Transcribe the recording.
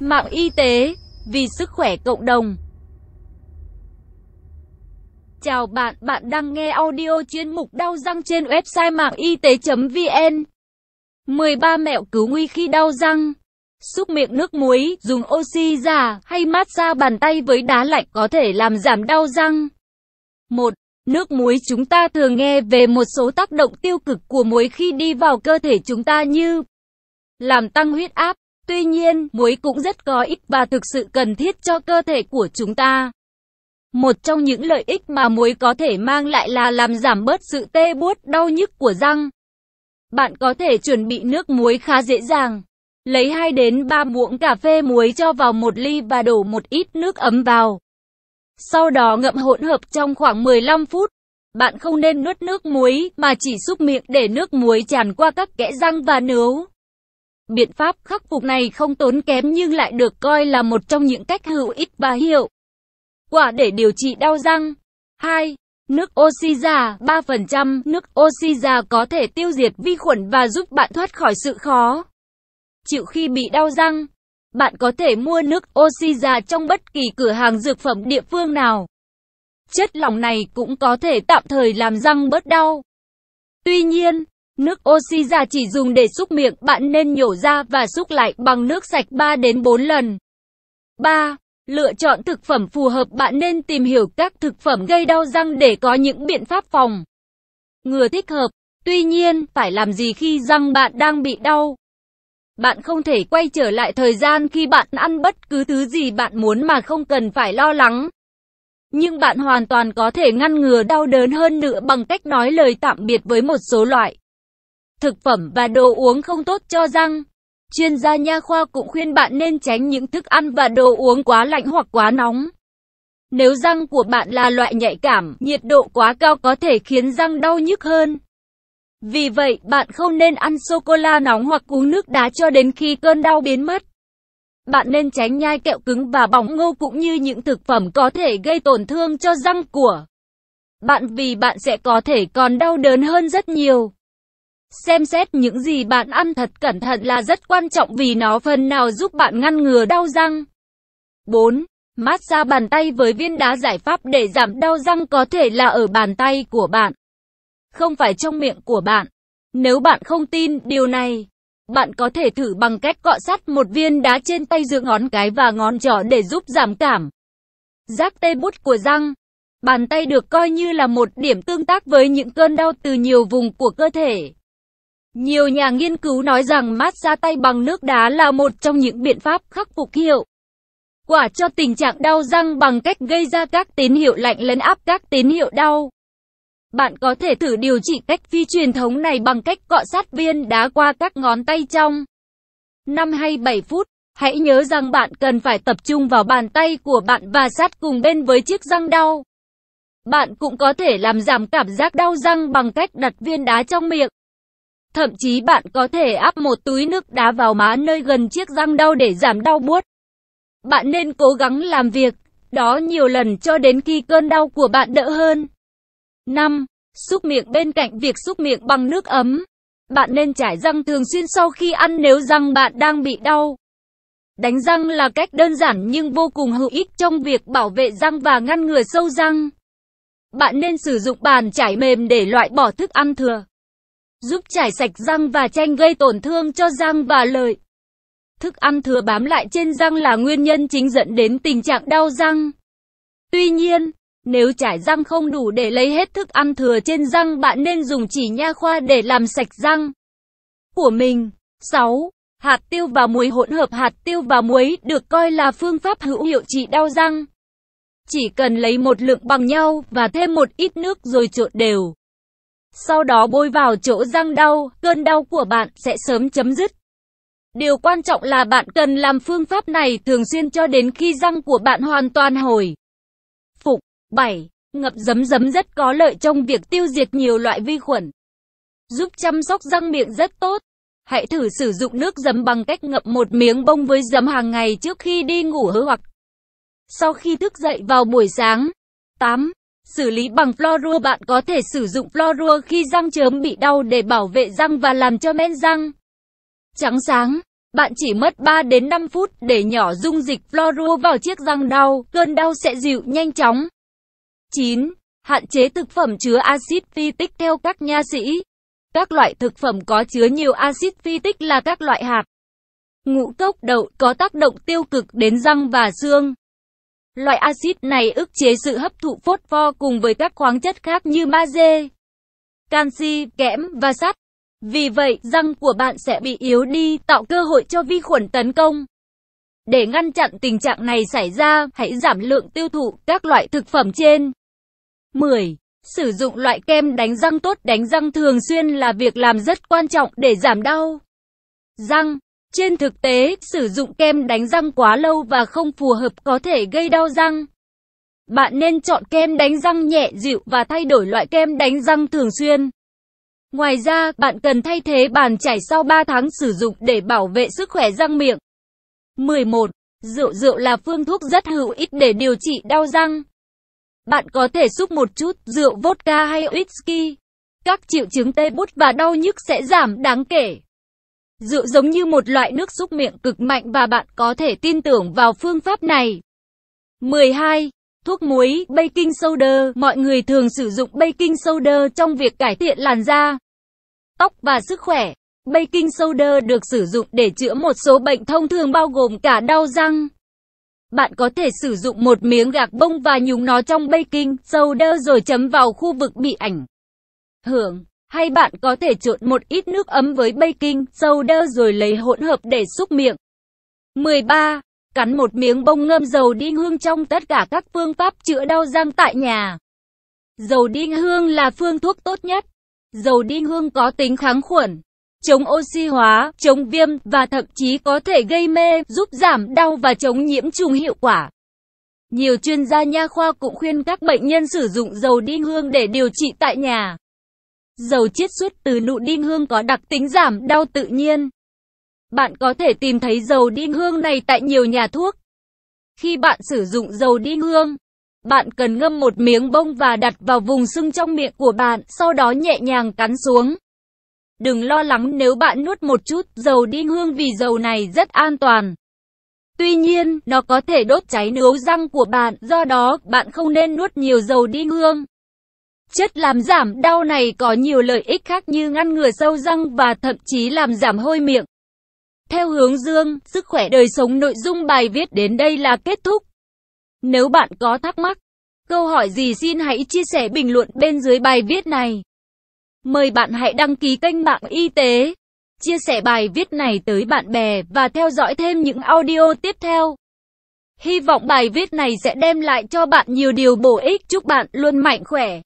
Mạng y tế vì sức khỏe cộng đồng. Chào bạn, bạn đang nghe audio chuyên mục đau răng trên website mạng y tế.vn. 13 mẹo cứu nguy khi đau răng. Xúc miệng nước muối, dùng oxy già hay mát xa bàn tay với đá lạnh có thể làm giảm đau răng. 1. Nước muối chúng ta thường nghe về một số tác động tiêu cực của muối khi đi vào cơ thể chúng ta như làm tăng huyết áp, Tuy nhiên, muối cũng rất có ích và thực sự cần thiết cho cơ thể của chúng ta. Một trong những lợi ích mà muối có thể mang lại là làm giảm bớt sự tê buốt đau nhức của răng. Bạn có thể chuẩn bị nước muối khá dễ dàng. Lấy 2 đến 3 muỗng cà phê muối cho vào một ly và đổ một ít nước ấm vào. Sau đó ngậm hỗn hợp trong khoảng 15 phút. Bạn không nên nuốt nước muối mà chỉ xúc miệng để nước muối tràn qua các kẽ răng và nướu. Biện pháp khắc phục này không tốn kém nhưng lại được coi là một trong những cách hữu ích và hiệu quả để điều trị đau răng. 2. Nước oxy già 3%, nước oxy già có thể tiêu diệt vi khuẩn và giúp bạn thoát khỏi sự khó chịu khi bị đau răng. Bạn có thể mua nước oxy già trong bất kỳ cửa hàng dược phẩm địa phương nào. Chất lỏng này cũng có thể tạm thời làm răng bớt đau. Tuy nhiên, Nước oxy già chỉ dùng để xúc miệng, bạn nên nhổ ra và xúc lại bằng nước sạch 3 đến 4 lần. 3. Lựa chọn thực phẩm phù hợp bạn nên tìm hiểu các thực phẩm gây đau răng để có những biện pháp phòng ngừa thích hợp. Tuy nhiên, phải làm gì khi răng bạn đang bị đau? Bạn không thể quay trở lại thời gian khi bạn ăn bất cứ thứ gì bạn muốn mà không cần phải lo lắng. Nhưng bạn hoàn toàn có thể ngăn ngừa đau đớn hơn nữa bằng cách nói lời tạm biệt với một số loại thực phẩm và đồ uống không tốt cho răng. Chuyên gia nha khoa cũng khuyên bạn nên tránh những thức ăn và đồ uống quá lạnh hoặc quá nóng. Nếu răng của bạn là loại nhạy cảm, nhiệt độ quá cao có thể khiến răng đau nhức hơn. Vì vậy, bạn không nên ăn sô-cô-la nóng hoặc uống nước đá cho đến khi cơn đau biến mất. Bạn nên tránh nhai kẹo cứng và bỏng ngô cũng như những thực phẩm có thể gây tổn thương cho răng của bạn vì bạn sẽ có thể còn đau đớn hơn rất nhiều. Xem xét những gì bạn ăn thật cẩn thận là rất quan trọng vì nó phần nào giúp bạn ngăn ngừa đau răng. 4. Mát xa bàn tay với viên đá giải pháp để giảm đau răng có thể là ở bàn tay của bạn, không phải trong miệng của bạn. Nếu bạn không tin điều này, bạn có thể thử bằng cách cọ sát một viên đá trên tay giữa ngón cái và ngón trỏ để giúp giảm cảm. Giác tê bút của răng Bàn tay được coi như là một điểm tương tác với những cơn đau từ nhiều vùng của cơ thể. Nhiều nhà nghiên cứu nói rằng mát xa tay bằng nước đá là một trong những biện pháp khắc phục hiệu quả cho tình trạng đau răng bằng cách gây ra các tín hiệu lạnh lấn áp các tín hiệu đau. Bạn có thể thử điều trị cách phi truyền thống này bằng cách cọ sát viên đá qua các ngón tay trong 5 hay 7 phút. Hãy nhớ rằng bạn cần phải tập trung vào bàn tay của bạn và sát cùng bên với chiếc răng đau. Bạn cũng có thể làm giảm cảm giác đau răng bằng cách đặt viên đá trong miệng. Thậm chí bạn có thể áp một túi nước đá vào má nơi gần chiếc răng đau để giảm đau buốt. Bạn nên cố gắng làm việc đó nhiều lần cho đến khi cơn đau của bạn đỡ hơn. 5. súc miệng bên cạnh việc súc miệng bằng nước ấm. Bạn nên chải răng thường xuyên sau khi ăn nếu răng bạn đang bị đau. Đánh răng là cách đơn giản nhưng vô cùng hữu ích trong việc bảo vệ răng và ngăn ngừa sâu răng. Bạn nên sử dụng bàn chải mềm để loại bỏ thức ăn thừa giúp chải sạch răng và chanh gây tổn thương cho răng và lợi. Thức ăn thừa bám lại trên răng là nguyên nhân chính dẫn đến tình trạng đau răng. Tuy nhiên, nếu chải răng không đủ để lấy hết thức ăn thừa trên răng bạn nên dùng chỉ nha khoa để làm sạch răng của mình. 6. Hạt tiêu và muối hỗn hợp hạt tiêu và muối được coi là phương pháp hữu hiệu trị đau răng. Chỉ cần lấy một lượng bằng nhau và thêm một ít nước rồi trộn đều. Sau đó bôi vào chỗ răng đau, cơn đau của bạn sẽ sớm chấm dứt. Điều quan trọng là bạn cần làm phương pháp này thường xuyên cho đến khi răng của bạn hoàn toàn hồi. Phục 7. Ngậm giấm giấm rất có lợi trong việc tiêu diệt nhiều loại vi khuẩn. Giúp chăm sóc răng miệng rất tốt. Hãy thử sử dụng nước giấm bằng cách ngậm một miếng bông với giấm hàng ngày trước khi đi ngủ hoặc sau khi thức dậy vào buổi sáng. 8. Xử lý bằng florua bạn có thể sử dụng florua khi răng chớm bị đau để bảo vệ răng và làm cho men răng trắng sáng. Bạn chỉ mất 3 đến 5 phút để nhỏ dung dịch florua vào chiếc răng đau, cơn đau sẽ dịu nhanh chóng. 9. Hạn chế thực phẩm chứa axit phytic theo các nha sĩ. Các loại thực phẩm có chứa nhiều axit phytic là các loại hạt, ngũ cốc đậu có tác động tiêu cực đến răng và xương. Loại axit này ức chế sự hấp thụ phốt pho cùng với các khoáng chất khác như magie, canxi, kẽm và sắt. Vì vậy, răng của bạn sẽ bị yếu đi, tạo cơ hội cho vi khuẩn tấn công. Để ngăn chặn tình trạng này xảy ra, hãy giảm lượng tiêu thụ các loại thực phẩm trên. 10. Sử dụng loại kem đánh răng tốt đánh răng thường xuyên là việc làm rất quan trọng để giảm đau. Răng trên thực tế, sử dụng kem đánh răng quá lâu và không phù hợp có thể gây đau răng. Bạn nên chọn kem đánh răng nhẹ dịu và thay đổi loại kem đánh răng thường xuyên. Ngoài ra, bạn cần thay thế bàn chải sau 3 tháng sử dụng để bảo vệ sức khỏe răng miệng. 11. Rượu rượu là phương thuốc rất hữu ích để điều trị đau răng. Bạn có thể xúc một chút rượu vodka hay whisky. Các triệu chứng tê bút và đau nhức sẽ giảm đáng kể. Rượu giống như một loại nước giúp miệng cực mạnh và bạn có thể tin tưởng vào phương pháp này. 12. Thuốc muối, baking soda. Mọi người thường sử dụng baking soda trong việc cải thiện làn da, tóc và sức khỏe. Baking soda được sử dụng để chữa một số bệnh thông thường bao gồm cả đau răng. Bạn có thể sử dụng một miếng gạc bông và nhúng nó trong baking soda rồi chấm vào khu vực bị ảnh hưởng. Hay bạn có thể trộn một ít nước ấm với baking soda rồi lấy hỗn hợp để xúc miệng. 13. Cắn một miếng bông ngâm dầu đinh hương trong tất cả các phương pháp chữa đau răng tại nhà. Dầu đinh hương là phương thuốc tốt nhất. Dầu đinh hương có tính kháng khuẩn, chống oxy hóa, chống viêm và thậm chí có thể gây mê, giúp giảm đau và chống nhiễm trùng hiệu quả. Nhiều chuyên gia nha khoa cũng khuyên các bệnh nhân sử dụng dầu đinh hương để điều trị tại nhà. Dầu chiết xuất từ nụ đinh hương có đặc tính giảm đau tự nhiên. Bạn có thể tìm thấy dầu đinh hương này tại nhiều nhà thuốc. Khi bạn sử dụng dầu đinh hương, bạn cần ngâm một miếng bông và đặt vào vùng sưng trong miệng của bạn, sau đó nhẹ nhàng cắn xuống. Đừng lo lắng nếu bạn nuốt một chút dầu đinh hương vì dầu này rất an toàn. Tuy nhiên, nó có thể đốt cháy nướu răng của bạn, do đó, bạn không nên nuốt nhiều dầu đinh hương. Chất làm giảm đau này có nhiều lợi ích khác như ngăn ngừa sâu răng và thậm chí làm giảm hôi miệng. Theo hướng dương, sức khỏe đời sống nội dung bài viết đến đây là kết thúc. Nếu bạn có thắc mắc, câu hỏi gì xin hãy chia sẻ bình luận bên dưới bài viết này. Mời bạn hãy đăng ký kênh mạng y tế, chia sẻ bài viết này tới bạn bè và theo dõi thêm những audio tiếp theo. Hy vọng bài viết này sẽ đem lại cho bạn nhiều điều bổ ích. Chúc bạn luôn mạnh khỏe.